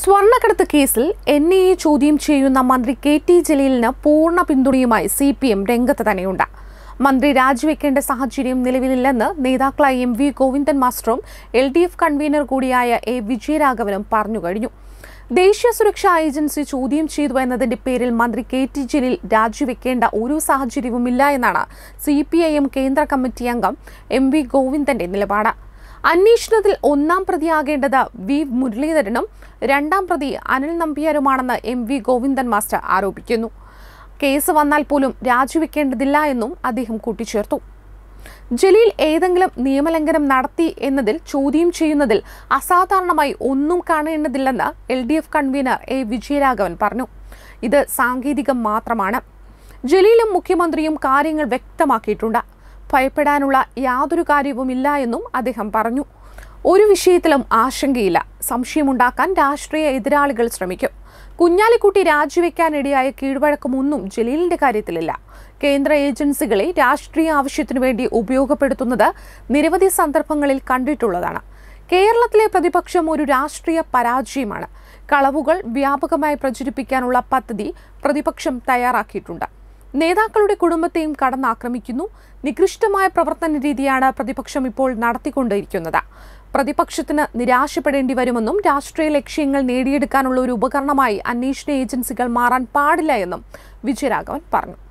സ്വർണ്ണക്കടത്ത് കേസിൽ N I A ചോദ്യം ചെയ്യുന്ന മന്ത്രി കെ ടി ജലീലിന് പൂർണ്ണ പിന്തുണയുമായി സി പി എം രംഗത്ത് തന്നെയുണ്ട് മന്ത്രി രാജിവെക്കേണ്ട സാഹചര്യം നിലവിലില്ലെന്ന് നേതാക്കളായ എം വി ഗോവിന്ദൻ മാസ്റ്ററും എൽ ഡി എഫ് കൺവീനർ കൂടിയായ എ വിജയരാഘവനും പറഞ്ഞു കഴിഞ്ഞു ദേശീയ സുരക്ഷാ ഏജൻസി ചോദ്യം ചെയ്തു എന്നതിന്റെ പേരിൽ മന്ത്രി കെ ടി ജലീൽ രാജിവെക്കേണ്ട ഒരു സാഹചര്യവുമില്ല എന്നാണ് സി പി ഐ എം കേന്ദ്ര കമ്മിറ്റി അംഗം എം വി ഗോവിന്ദന്റെ നിലപാട് അന്വേഷണത്തിൽ ഒന്നാം പ്രതിയാകേണ്ടത് വി മുരളീധരനും രണ്ടാം പ്രതി അനിൽ നമ്പ്യാരുമാണെന്ന് എം വി ഗോവിന്ദൻ മാസ്റ്റർ ആരോപിക്കുന്നു കേസ് വന്നാൽ പോലും രാജിവെക്കേണ്ടതില്ല എന്നും അദ്ദേഹം കൂട്ടിച്ചേർത്തു ജലീൽ ഏതെങ്കിലും നിയമലംഘനം നടത്തി എന്നതിൽ ചോദ്യം ചെയ്യുന്നതിൽ അസാധാരണമായി ഒന്നും കാണേണ്ടതില്ലെന്ന് L D F convener A Vijayaraghavan പറഞ്ഞു ഇത് സാങ്കേതികം മാത്രമാണ് ജലീലും മുഖ്യമന്ത്രിയും കാര്യങ്ങൾ വ്യക്തമാക്കിയിട്ടുണ്ട് ഭയപ്പെടാനുള്ള യാതൊരു കാര്യവുമില്ല എന്നും അദ്ദേഹം പറഞ്ഞു ഒരു വിഷയത്തിലും ആശങ്കയില്ല സംശയമുണ്ടാക്കാൻ രാഷ്ട്രീയ എതിരാളികൾ ശ്രമിക്കും കുഞ്ഞാലിക്കുട്ടി രാജിവെക്കാനിടയായ കീഴ്വഴക്കമൊന്നും ജലീലിന്റെ കാര്യത്തിലില്ല കേന്ദ്ര ഏജൻസികളെ രാഷ്ട്രീയ ആവശ്യത്തിനു വേണ്ടി ഉപയോഗപ്പെടുത്തുന്നത് നിരവധി സന്ദർഭങ്ങളിൽ കണ്ടിട്ടുള്ളതാണ് കേരളത്തിലെ പ്രതിപക്ഷം ഒരു രാഷ്ട്രീയ പരാജയമാണ് കളവുകൾ വ്യാപകമായി പ്രചരിപ്പിക്കാനുള്ള പദ്ധതി പ്രതിപക്ഷം തയ്യാറാക്കിയിട്ടുണ്ട് നേതാക്കളുടെ കുടുംബത്തെയും കടന്നാക്രമിക്കുന്നു നികൃഷ്ടമായ പ്രവർത്തന രീതിയാണ് പ്രതിപക്ഷം ഇപ്പോൾ നടത്തിക്കൊണ്ടിരിക്കുന്നത് പ്രതിപക്ഷത്തിന് നിരാശപ്പെടേണ്ടി വരുമെന്നും രാഷ്ട്രീയ ലക്ഷ്യങ്ങൾ നേടിയെടുക്കാനുള്ള ഒരു ഉപകരണമായി അന്വേഷണ ഏജൻസികൾ മാറാൻ പാടില്ല എന്നും വിജയരാഘവൻ പറഞ്ഞു